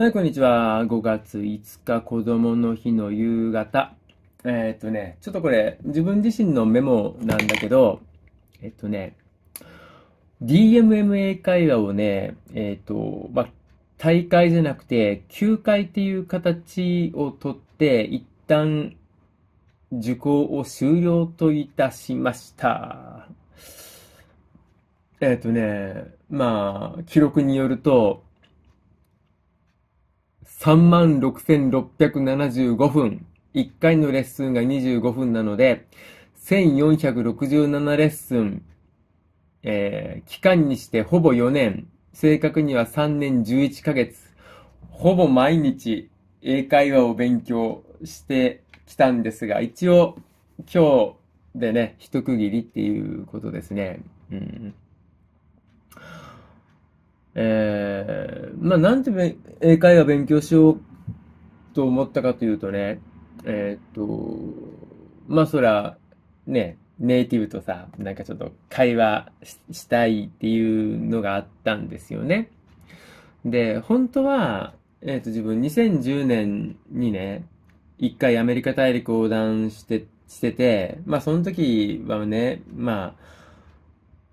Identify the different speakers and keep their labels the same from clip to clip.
Speaker 1: はい、こんにちは。5月5日、子供の日の夕方。えー、っとね、ちょっとこれ、自分自身のメモなんだけど、えっとね、DMMA 会話をね、えー、っと、まあ、大会じゃなくて、休会っていう形をとって、一旦、受講を終了といたしました。えー、っとね、まあ、記録によると、36,675分。1回のレッスンが25分なので、1467レッスン。えー、期間にしてほぼ4年。正確には3年11ヶ月。ほぼ毎日英会話を勉強してきたんですが、一応今日でね、一区切りっていうことですね。うんまあ、なんで英会話勉強しようと思ったかというとね、えー、っと、まあ、そら、ね、ネイティブとさ、なんかちょっと会話したいっていうのがあったんですよね。で、本当は、えっ、ー、と、自分2010年にね、一回アメリカ大陸横断して、してて、まあその時はね、まあ、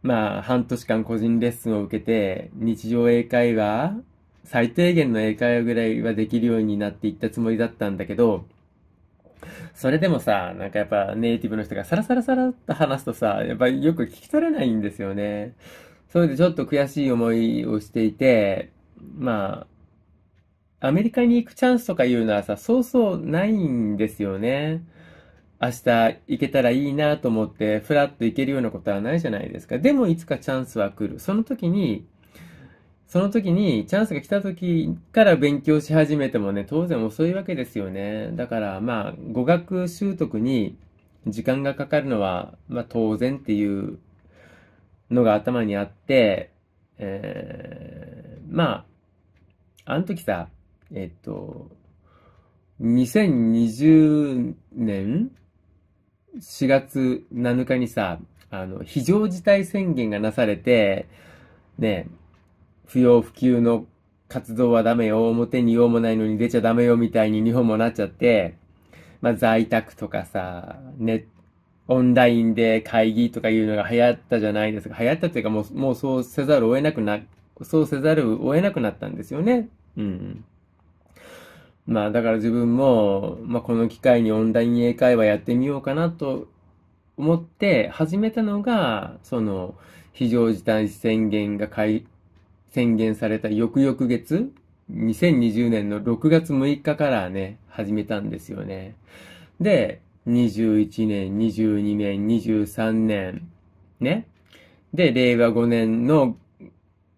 Speaker 1: まあ半年間個人レッスンを受けて、日常英会話最低限の英会話ぐらいはできるようになっていったつもりだったんだけど、それでもさ、なんかやっぱネイティブの人がサラサラサラっと話すとさ、やっぱよく聞き取れないんですよね。それでちょっと悔しい思いをしていて、まあ、アメリカに行くチャンスとかいうのはさ、そうそうないんですよね。明日行けたらいいなと思って、ふらっと行けるようなことはないじゃないですか。でもいつかチャンスは来る。その時にその時に、チャンスが来た時から勉強し始めてもね、当然遅いわけですよね。だからまあ、語学習得に時間がかかるのは、まあ当然っていうのが頭にあって、えー、まあ、あの時さ、えっと、2020年4月7日にさ、あの、非常事態宣言がなされて、ね、不要不急の活動はダメよ、表に用もないのに出ちゃダメよみたいに日本もなっちゃって、まあ在宅とかさ、ネオンラインで会議とかいうのが流行ったじゃないですか。流行ったというかもう、もうそうせざるを得なくな、そうせざるを得なくなったんですよね。うん。まあだから自分も、まあこの機会にオンライン英会話やってみようかなと思って始めたのが、その非常事態宣言が解宣言された翌々月、2020年の6月6日からね、始めたんですよね。で、21年、22年、23年、ね。で、令和5年の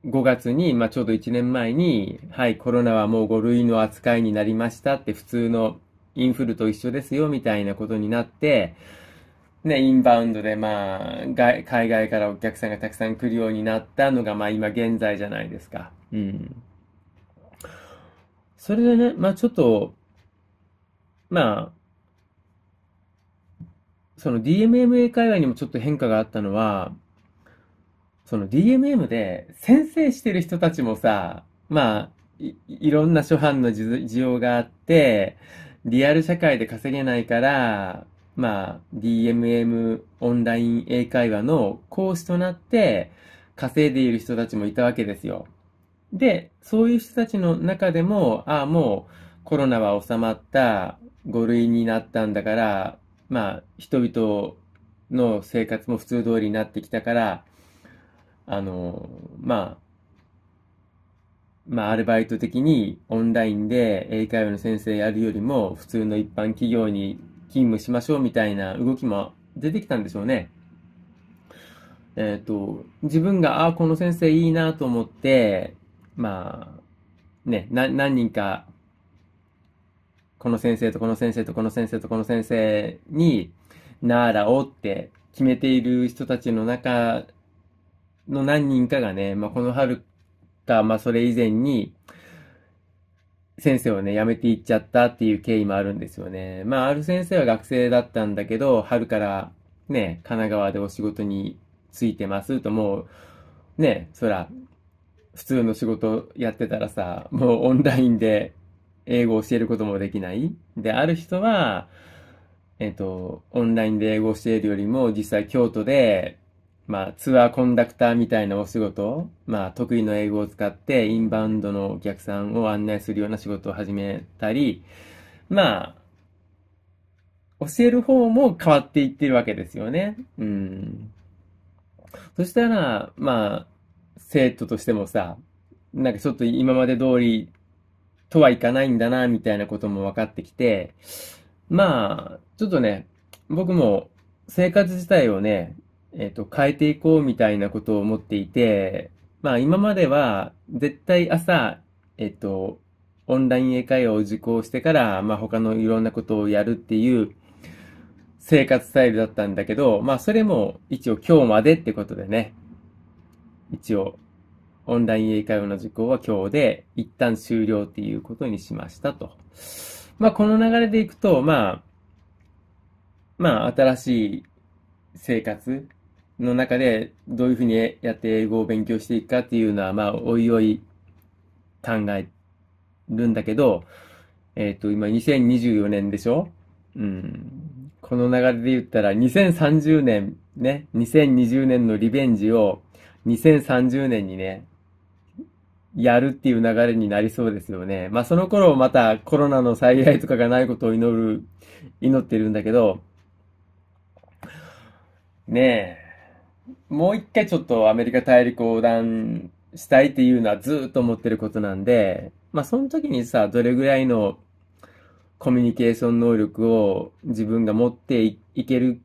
Speaker 1: 5月に、まあ、ちょうど1年前に、はい、コロナはもう5類の扱いになりましたって、普通のインフルと一緒ですよ、みたいなことになって、ね、インバウンドで、まあ、海外からお客さんがたくさん来るようになったのが、まあ、今現在じゃないですか。うん。それでね、まあ、ちょっと、まあ、その DMMA 界隈にもちょっと変化があったのは、その DMM で先生してる人たちもさ、まあ、いいろんな諸般の需要があって、リアル社会で稼げないから、まあ、DMM オンライン英会話の講師となって稼いでいる人たちもいたわけですよ。で、そういう人たちの中でも、ああ、もうコロナは収まった、5類になったんだから、まあ、人々の生活も普通通りになってきたから、あの、まあ、まあ、アルバイト的にオンラインで英会話の先生やるよりも、普通の一般企業に勤務しましょうみたいな動きも出てきたんでしょうね。えっ、ー、と、自分が、ああ、この先生いいなと思って、まあ、ね、何人か、この先生とこの先生とこの先生とこの先生にならおうって決めている人たちの中の何人かがね、まあ、この春か、まあ、それ以前に、先生をね、辞めていっちゃったっていう経緯もあるんですよね。まあ、ある先生は学生だったんだけど、春からね、神奈川でお仕事についてますと、もう、ね、そら、普通の仕事やってたらさ、もうオンラインで英語を教えることもできない。で、ある人は、えっと、オンラインで英語を教えるよりも、実際京都でまあ、ツアーコンダクターみたいなお仕事、まあ、得意の英語を使ってインバウンドのお客さんを案内するような仕事を始めたり、まあ、教える方も変わっていってるわけですよね。うん。そしたら、まあ、生徒としてもさ、なんかちょっと今まで通りとはいかないんだな、みたいなことも分かってきて、まあ、ちょっとね、僕も生活自体をね、えっ、ー、と、変えていこうみたいなことを思っていて、まあ今までは絶対朝、えっ、ー、と、オンライン英会話を受講してから、まあ他のいろんなことをやるっていう生活スタイルだったんだけど、まあそれも一応今日までってことでね、一応オンライン英会話の受講は今日で一旦終了っていうことにしましたと。まあこの流れでいくと、まあ、まあ新しい生活の中でどういうふうにやって英語を勉強していくかっていうのは、まあ、おいおい考えるんだけど、えっ、と、今2024年でしょうん。この流れで言ったら2030年ね、2020年のリベンジを2030年にね、やるっていう流れになりそうですよね。まあその頃またコロナの災害とかがないことを祈る、祈ってるんだけど、ねえ。もう一回ちょっとアメリカ大陸横断したいっていうのはずっと思ってることなんで、まあその時にさ、どれぐらいのコミュニケーション能力を自分が持っていける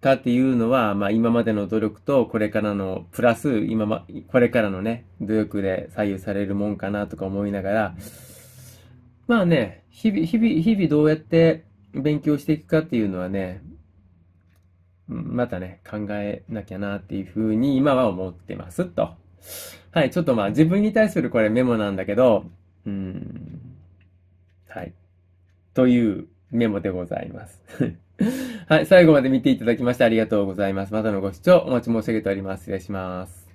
Speaker 1: かっていうのは、まあ今までの努力とこれからの、プラス今ま、これからのね、努力で左右されるもんかなとか思いながら、まあね、日々、日々、日々どうやって勉強していくかっていうのはね、またね、考えなきゃなっていうふうに今は思ってますと。はい、ちょっとまあ自分に対するこれメモなんだけど、うん、はい。というメモでございます。はい、最後まで見ていただきましてありがとうございます。またのご視聴お待ち申し上げております。失礼します。